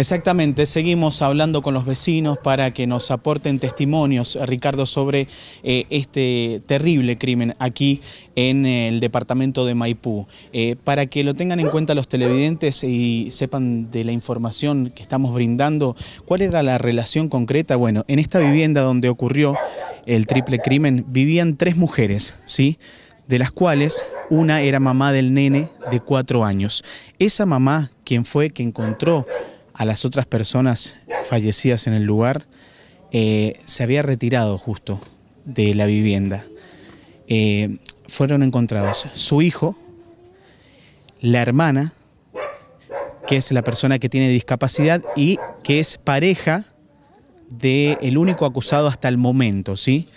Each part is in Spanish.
Exactamente, seguimos hablando con los vecinos para que nos aporten testimonios, eh, Ricardo, sobre eh, este terrible crimen aquí en eh, el departamento de Maipú. para que lo tengan en cuenta los televidentes y sepan de la información que estamos brindando, ¿cuál era la relación concreta? Bueno, en esta vivienda donde ocurrió el triple crimen vivían tres mujeres, ¿sí? de las cuales una era mamá del nene de cuatro años. Esa mamá, quien fue que encontró a las otras personas fallecidas en el lugar, eh, se había retirado justo de la vivienda. Eh, fueron encontrados su hijo, la hermana, que es la persona que tiene discapacidad y que es pareja del el único acusado hasta el momento, ¿sí?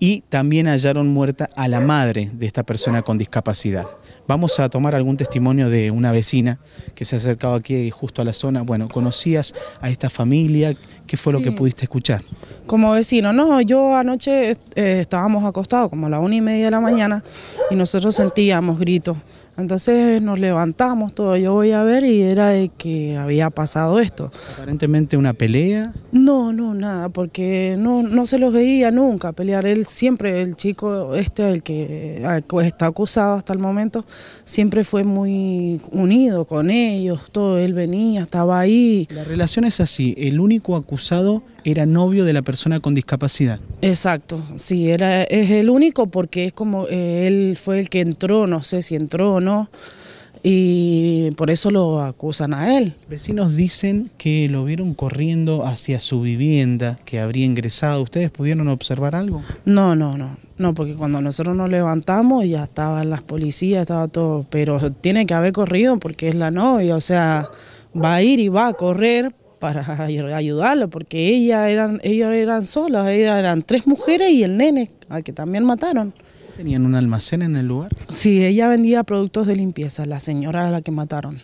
y también hallaron muerta a la madre de esta persona con discapacidad. Vamos a tomar algún testimonio de una vecina que se ha acercado aquí eh, justo a la zona. Bueno, ¿conocías a esta familia? ¿Qué fue lo que pudiste escuchar? Como vecino, no, yo anoche eh, estábamos acostados como a la una y media de la mañana y nosotros sentíamos gritos entonces nos levantamos, todo yo voy a ver y era de que había pasado esto. Aparentemente una pelea. No, no, nada, porque no, no se los veía nunca pelear. Él siempre, el chico este, el que está acusado hasta el momento, siempre fue muy unido con ellos, todo, él venía, estaba ahí. La relación es así, el único acusado era novio de la persona con discapacidad. Exacto, sí, era, es el único porque es como eh, él fue el que entró, no sé si entró o no, y por eso lo acusan a él. Vecinos dicen que lo vieron corriendo hacia su vivienda, que habría ingresado. ¿Ustedes pudieron observar algo? No, no, no. No, porque cuando nosotros nos levantamos ya estaban las policías, estaba todo, pero tiene que haber corrido porque es la novia, o sea, va a ir y va a correr para ayudarlo, porque ella eran, ellos eran solas, eran tres mujeres y el nene, al que también mataron. ¿Tenían un almacén en el lugar? Sí, ella vendía productos de limpieza, la señora a la que mataron.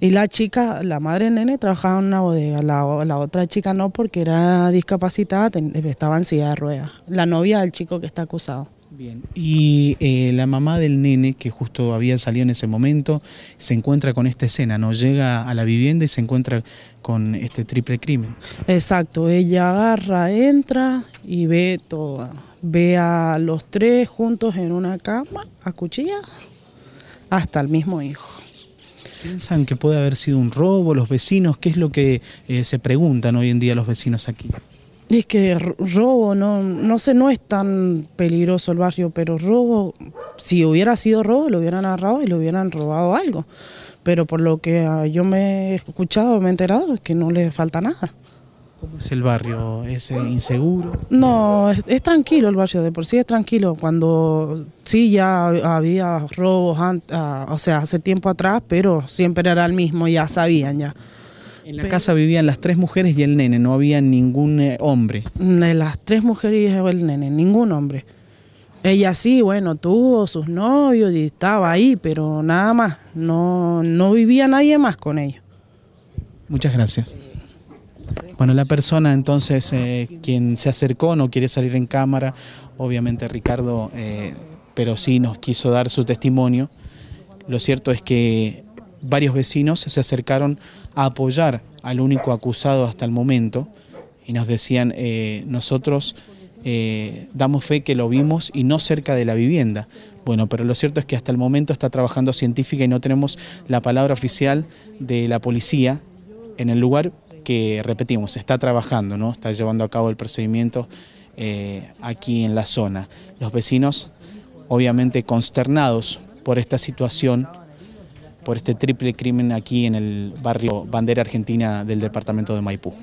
Y la chica, la madre del nene, trabajaba en una bodega, la, la otra chica no porque era discapacitada, estaba en silla de ruedas, la novia del chico que está acusado. Bien, y eh, la mamá del nene, que justo había salido en ese momento, se encuentra con esta escena, ¿no? Llega a la vivienda y se encuentra con este triple crimen. Exacto, ella agarra, entra y ve todo. Ve a los tres juntos en una cama, a cuchilla, hasta el mismo hijo. ¿Piensan que puede haber sido un robo? ¿Los vecinos? ¿Qué es lo que eh, se preguntan hoy en día los vecinos aquí? es que robo, no, no sé, no es tan peligroso el barrio, pero robo, si hubiera sido robo, lo hubieran agarrado y lo hubieran robado algo. Pero por lo que ah, yo me he escuchado, me he enterado, es que no le falta nada. ¿Cómo es el barrio? ¿Es eh, inseguro? No, es, es, tranquilo el barrio, de por sí es tranquilo. Cuando sí ya había robos, ah, o sea, hace tiempo atrás, pero siempre era el mismo, ya sabían ya. En la casa vivían las tres mujeres y el nene, no había ningún eh, hombre. De las tres mujeres y el nene, ningún hombre. Ella sí, bueno, tuvo sus novios y estaba ahí, pero nada más, no, no vivía nadie más con ellos. Muchas gracias. Bueno, la persona entonces eh, quien se acercó no quiere salir en cámara, obviamente Ricardo, eh, pero sí nos quiso dar su testimonio. Lo cierto es que varios vecinos se acercaron a apoyar al único acusado hasta el momento y nos decían, eh, nosotros eh, damos fe que lo vimos y no cerca de la vivienda. Bueno, pero lo cierto es que hasta el momento está trabajando científica y no tenemos la palabra oficial de la policía en el lugar que, repetimos, está trabajando, ¿no? está llevando a cabo el procedimiento eh, aquí en la zona. Los vecinos, obviamente consternados por esta situación, por este triple crimen aquí en el barrio Bandera Argentina del departamento de Maipú.